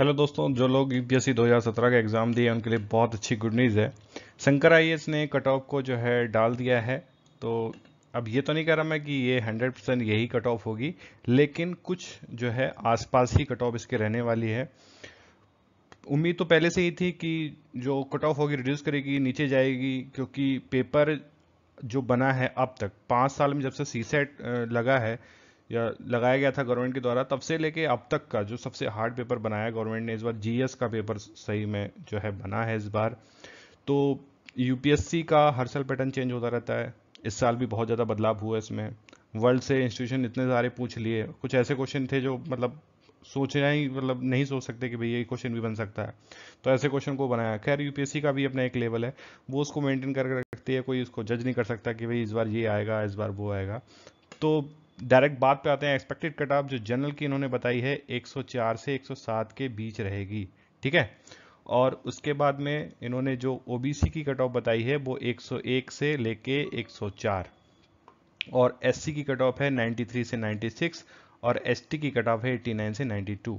hello दोस्तों जो लोग यूपीएससी 2017 का एग्ज़ाम दिए उनके लिए बहुत अच्छी गुड न्यूज़ है शंकर आई ने कट ऑफ को जो है डाल दिया है तो अब ये तो नहीं कह रहा मैं कि ये 100 परसेंट यही कट ऑफ होगी लेकिन कुछ जो है आसपास ही कट ऑफ इसके रहने वाली है उम्मीद तो पहले से ही थी कि जो कट ऑफ होगी रिड्यूस करेगी नीचे जाएगी क्योंकि पेपर जो बना है अब तक पाँच साल में जब से सी लगा है या लगाया गया था गवर्नमेंट के द्वारा तब से लेके अब तक का जो सबसे हार्ड पेपर बनाया गवर्नमेंट ने इस बार जीएस का पेपर सही में जो है बना है इस बार तो यूपीएससी का हर साल पैटर्न चेंज होता रहता है इस साल भी बहुत ज़्यादा बदलाव हुआ इसमें वर्ल्ड से इंस्टीट्यूशन इतने सारे पूछ लिए कुछ ऐसे क्वेश्चन थे जो मतलब सोचना ही मतलब नहीं सोच सकते कि भाई ये क्वेश्चन भी बन सकता है तो ऐसे क्वेश्चन को बनाया खैर यूपीएससी का भी अपना एक लेवल है वो उसको मेंटेन करके रखती है कोई उसको जज नहीं कर सकता कि भाई इस बार ये आएगा इस बार वो आएगा तो डायरेक्ट बात पे आते हैं एक्सपेक्टेड कट ऑफ जो जनरल की इन्होंने बताई है 104 से 107 के बीच रहेगी ठीक है और उसके बाद में इन्होंने जो ओबीसी की कट ऑफ बताई है वो 101 से लेके 104 और एससी की कट ऑफ है 93 से 96 और एसटी की कट ऑफ है 89 से 92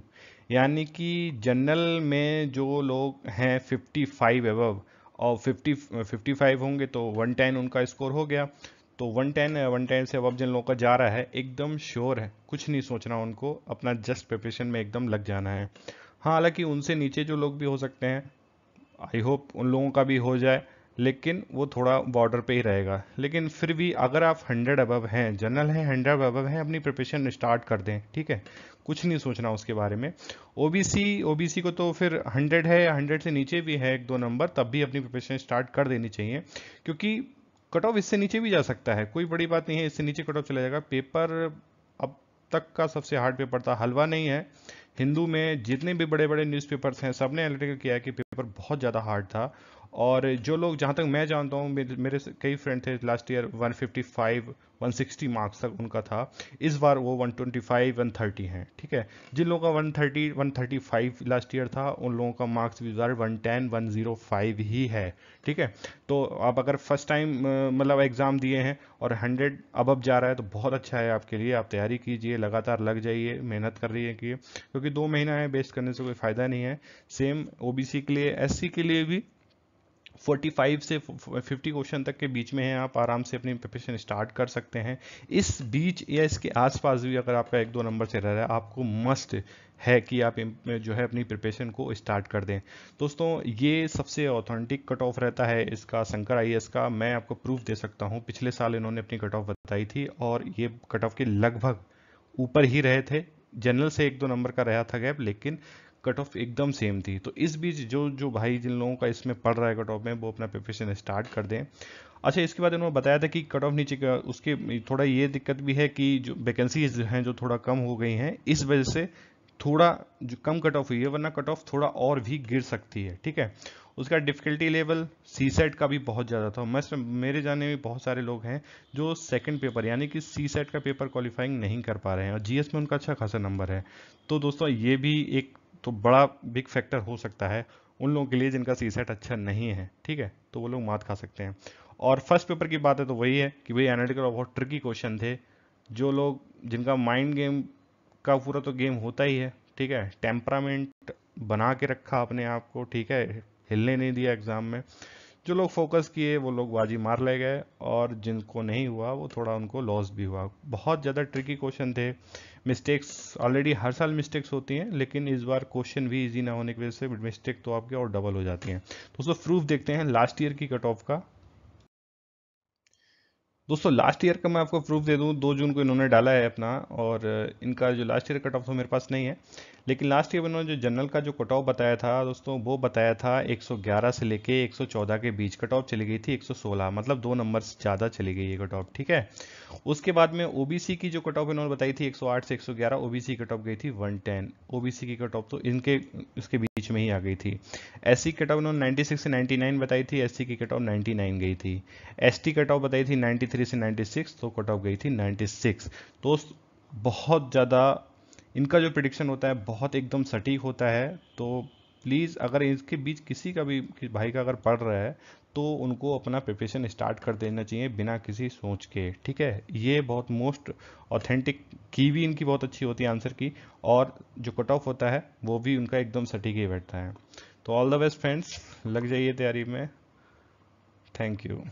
यानी कि जनरल में जो लोग हैं 55 फाइव और 50 55 होंगे तो 110 उनका स्कोर हो गया तो 110 110 से अब जिन लोगों का जा रहा है एकदम श्योर है कुछ नहीं सोचना उनको अपना जस्ट प्रिपरेशन में एकदम लग जाना है हाँ हालांकि उनसे नीचे जो लोग भी हो सकते हैं आई होप उन लोगों का भी हो जाए लेकिन वो थोड़ा बॉर्डर पे ही रहेगा लेकिन फिर भी अगर आप हंड्रेड अबव हैं जनरल हैं हंड्रेड अबव हैं अपनी प्रिपरेशन स्टार्ट कर दें ठीक है कुछ नहीं सोचना उसके बारे में ओबीसी ओबीसी को तो फिर हंड्रेड है हंड्रेड से नीचे भी है एक दो नंबर तब भी अपनी प्रिपरेशन स्टार्ट कर देनी चाहिए क्योंकि कट ऑफ इससे नीचे भी जा सकता है कोई बड़ी बात नहीं है इससे नीचे कट ऑफ चला जाएगा पेपर अब तक का सबसे हार्ड पेपर था हलवा नहीं है हिंदू में जितने भी बड़े बड़े न्यूज़पेपर्स हैं सबने एनालिटिकल किया है कि पेपर बहुत ज़्यादा हार्ड था और जो लोग जहाँ तक मैं जानता हूँ मेरे कई फ्रेंड थे लास्ट ईयर 155 160 मार्क्स तक उनका था इस बार वो 125 130 हैं ठीक है जिन लोगों का 130 135 लास्ट ईयर था उन लोगों का मार्क्स भी बार 110 105 ही है ठीक है तो आप अगर फर्स्ट टाइम मतलब एग्ज़ाम दिए हैं और 100 अब अब जा रहा है तो बहुत अच्छा है आपके लिए आप तैयारी कीजिए लगातार लग जाइए मेहनत कर रही है कि क्योंकि दो महीना है बेस्ट करने से कोई फ़ायदा नहीं है सेम ओ के लिए एस के लिए भी 45 से 50 क्वेश्चन तक के बीच में हैं आप आराम से अपनी प्रिपरेशन स्टार्ट कर सकते हैं इस बीच या इसके आसपास भी अगर आपका एक दो नंबर से रह रहा है आपको मस्ट है कि आप जो है अपनी प्रिपरेशन को स्टार्ट कर दें दोस्तों ये सबसे ऑथेंटिक कट ऑफ रहता है इसका शंकर आई का मैं आपको प्रूफ दे सकता हूँ पिछले साल इन्होंने अपनी कट ऑफ बताई थी और ये कट ऑफ के लगभग ऊपर ही रहे थे जनरल से एक दो नंबर का रहा था गैप लेकिन कट ऑफ एकदम सेम थी तो इस बीच जो जो भाई जिन लोगों का इसमें पढ़ रहा है कट ऑफ में वो अपना प्रिपरेशन स्टार्ट कर दें अच्छा इसके बाद इन्होंने बताया था कि कट ऑफ नीचे का उसके थोड़ा ये दिक्कत भी है कि जो वैकेंसीज हैं जो थोड़ा कम हो गई हैं इस वजह से थोड़ा जो कम कट ऑफ हुई है वरना कट ऑफ थोड़ा और भी गिर सकती है ठीक है उसका डिफिकल्टी लेवल सी सेट का भी बहुत ज़्यादा था मैं मेरे जाने में बहुत सारे लोग हैं जो सेकंड पेपर यानी कि सी सेट का पेपर क्वालिफाइंग नहीं कर पा रहे हैं और जीएस में उनका अच्छा खासा नंबर है तो दोस्तों ये भी एक तो बड़ा बिग फैक्टर हो सकता है उन लोगों के लिए जिनका सी सेट अच्छा नहीं है ठीक है तो वो लोग मात खा सकते हैं और फर्स्ट पेपर की बात है तो वही है कि भाई एनालिटिकल और बहुत ट्रिकी क्वेश्चन थे जो लोग जिनका माइंड गेम का पूरा तो गेम होता ही है ठीक है टेम्परामेंट बना के रखा अपने आप को ठीक है हिलने नहीं दिया एग्ज़ाम में जो लोग फोकस किए वो लोग बाजी मार ले गए और जिनको नहीं हुआ वो थोड़ा उनको लॉस भी हुआ बहुत ज़्यादा ट्रिकी क्वेश्चन थे मिस्टेक्स ऑलरेडी हर साल मिस्टेक्स होती हैं लेकिन इस बार क्वेश्चन भी इजी ना होने की वजह से मिस्टेक तो आपके और डबल हो जाती हैं दोस्तों प्रूफ देखते हैं लास्ट ईयर की कट ऑफ का दोस्तों लास्ट ईयर का मैं आपको प्रूफ दे दूं दो जून को इन्होंने डाला है अपना और इनका जो लास्ट ईयर कट ऑफ तो मेरे पास नहीं है लेकिन लास्ट ईयर इन्होंने जो जनरल का जो कट ऑफ बताया था दोस्तों वो बताया था 111 से लेके 114 के बीच कट ऑफ चली गई थी 116 मतलब दो नंबर ज़्यादा चली गई ये कट ऑफ ठीक है उसके बाद में ओबीसी की जो कट ऑफ इन्होंने बताई थी एक से 111 ओबीसी कट ऑफ गई थी वन ओबीसी की कट ऑफ तो इनके इसके में ही आ गई थी एस सी कट ऑफ उन्होंने सिक्स से नाइन बताई थी एस की कट ऑफ नाइन गई थी एस टी कट ऑफ बताई थी थ्री से सिक्स तो कट ऑफ गई थी सिक्स तो बहुत ज़्यादा इनका जो प्रिडिक्शन होता है बहुत एकदम सटीक होता है तो प्लीज़ अगर इसके बीच किसी का भी भाई का अगर पढ़ रहा है तो उनको अपना प्रिपरेशन स्टार्ट कर देना चाहिए बिना किसी सोच के ठीक है ये बहुत मोस्ट ऑथेंटिक की भी इनकी बहुत अच्छी होती है आंसर की और जो कट ऑफ होता है वो भी उनका एकदम सटीक ही बैठता है तो ऑल द बेस्ट फ्रेंड्स लग जाइए तैयारी में थैंक यू